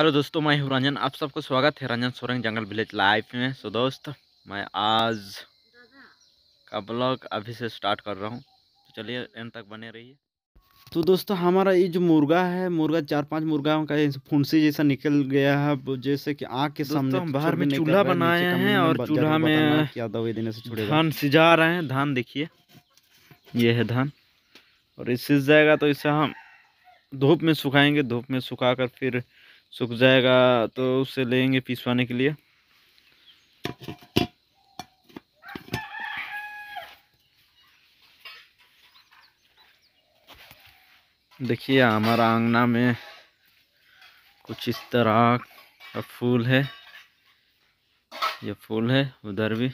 hello दोस्तों मैं हूँ रंजन आप सबको स्वागत है Ranjan Soreng jungle village life में सो दोस्त मैं आज का ब्लॉग अभी से स्टार्ट कर रहा हूँ तो चलिए एंड तक बने रहिए तो दोस्तों हमारा ये जो मुर्गा है मुर्गा चार पांच मुर्गाओं का फुंसी जैसा निकल गया है जैसे कि आँख के सामने बाहर में चूल्हा बनाए हैं और चूल्हा तो में क्या दवाई देने से छोड़े धान सिजा रहे हैं धान देखिए ये है धान और इस सिज जाएगा तो इसे हम धूप में सुखाएंगे धूप में सुखा फिर सूख जाएगा तो उसे लेंगे पिसवाने के लिए देखिए हमारा आंगना में कुछ इस तरह का फूल है ये फूल है उधर भी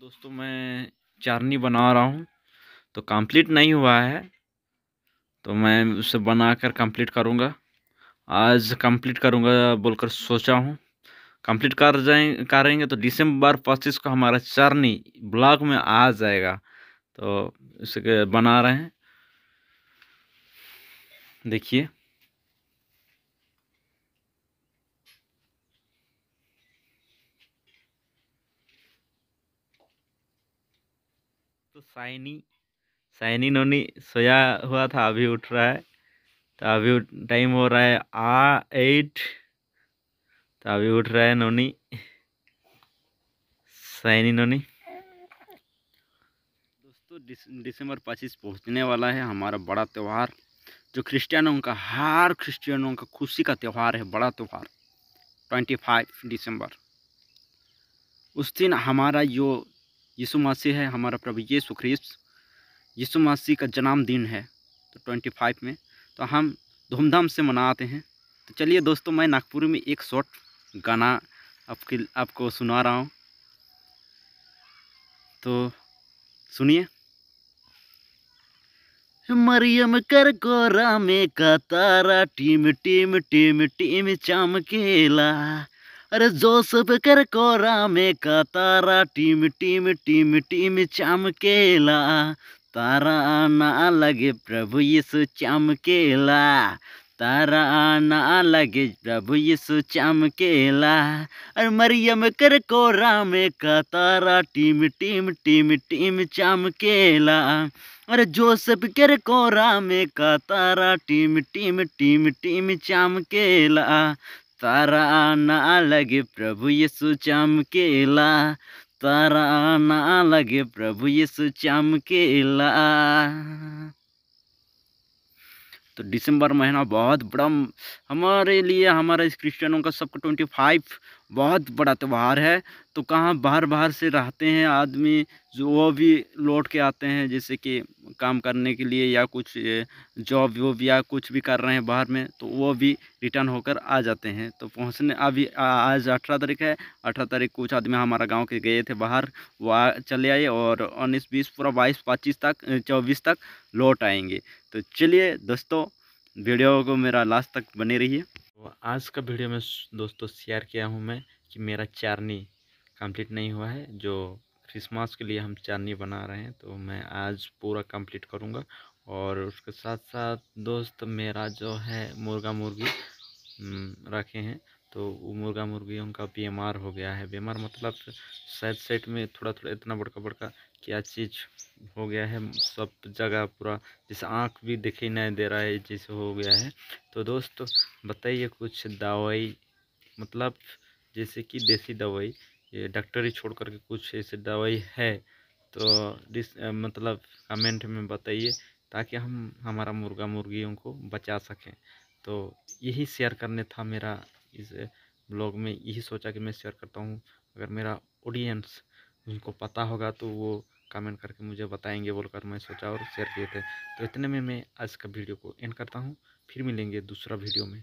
दोस्तों मैं चारनी बना रहा हूँ तो कंप्लीट नहीं हुआ है तो मैं उसे बनाकर कंप्लीट करूँगा आज कंप्लीट करूँगा बोलकर सोचा हूँ कंप्लीट कर जाए करेंगे तो दिसंबर पच्चीस को हमारा चरनी ब्लॉग में आ जाएगा तो इसके बना रहे हैं देखिए तो साइनी साइनी नोनी सोया हुआ था अभी उठ रहा है तो अभी टाइम हो रहा है आ एट तो अभी उठ रहा है नोनी साइनी नोनी दोस्तों दिसंबर पच्चीस पहुंचने वाला है हमारा बड़ा त्यौहार जो क्रिश्चियनों का हर क्रिश्चियनों का खुशी का त्यौहार है बड़ा त्यौहार ट्वेंटी फाइव दिसंबर उस दिन हमारा जो यीशु मसीह है हमारा प्रभु यीशु ख्रिस्त यीशु मसीह का जन्मदिन है तो ट्वेंटी फाइव में तो हम धूमधाम से मनाते हैं तो चलिए दोस्तों मैं नागपुर में एक शॉर्ट गाना आपके आपको सुना रहा हूँ तो सुनिए मरियम कर गोरा में का तारा टीम टीम टीम टीम चमकेला अरे जोसफ कर कोरा में का तारा टीम टीम टीम टीम चमकेला तारा आना लगे प्रभु यीशु चमकेला तारा आना लगे प्रभु यीशु चमकेला और मरियम कर को राम का तारा टीम टीम टीम टीम चमकेला और जोसेफ कर को राम का तारा टीम टीम टीम टीम चमकेला तारा आना लगे प्रभु यीशु चमकेला तारा ना लगे प्रभु ये चमकेला तो दिसंबर महीना बहुत बड़ा हमारे लिए हमारे इस क्रिश्चियनों का सबको ट्वेंटी फाइव बहुत बड़ा त्यौहार है तो कहाँ बाहर बाहर से रहते हैं आदमी जो वो भी लौट के आते हैं जैसे कि काम करने के लिए या कुछ जॉब वॉब या कुछ भी कर रहे हैं बाहर में तो वो भी रिटर्न होकर आ जाते हैं तो पहुंचने अभी आज अठारह तारीख है अठारह तारीख कुछ आदमी हमारा गांव के गए थे बाहर वो चले आए और उन्नीस बीस पूरा बाईस पच्चीस तक चौबीस तक लौट आएंगे तो चलिए दोस्तों वीडियो को मेरा लास्ट तक बने है तो आज का वीडियो में दोस्तों शेयर किया हूँ मैं कि मेरा चारनी कंप्लीट नहीं हुआ है जो क्रिसमस के लिए हम चारनी बना रहे हैं तो मैं आज पूरा कंप्लीट करूँगा और उसके साथ साथ दोस्त मेरा जो है मुर्गा मुर्गी रखे हैं तो वो मुर्गा मुर्गियों का बीमार हो गया है बीमार मतलब साइड साइड में थोड़ा थोड़ा इतना बड़का बड़का क्या चीज़ हो गया है सब जगह पूरा जैसे आँख भी दिखाई नहीं दे रहा है जैसे हो गया है तो दोस्त बताइए कुछ दवाई मतलब जैसे कि देसी दवाई ये डॉक्टरी छोड़ करके कुछ ऐसे दवाई है तो डिस मतलब कमेंट में बताइए ताकि हम हमारा मुर्गा मुर्गियों को बचा सकें तो यही शेयर करने था मेरा इस ब्लॉग में यही सोचा कि मैं शेयर करता हूँ अगर मेरा ऑडियंस उनको पता होगा तो वो कमेंट करके मुझे बताएंगे बोलकर मैं सोचा और शेयर किए थे तो इतने में मैं आज का वीडियो को एंड करता हूँ फिर मिलेंगे दूसरा वीडियो में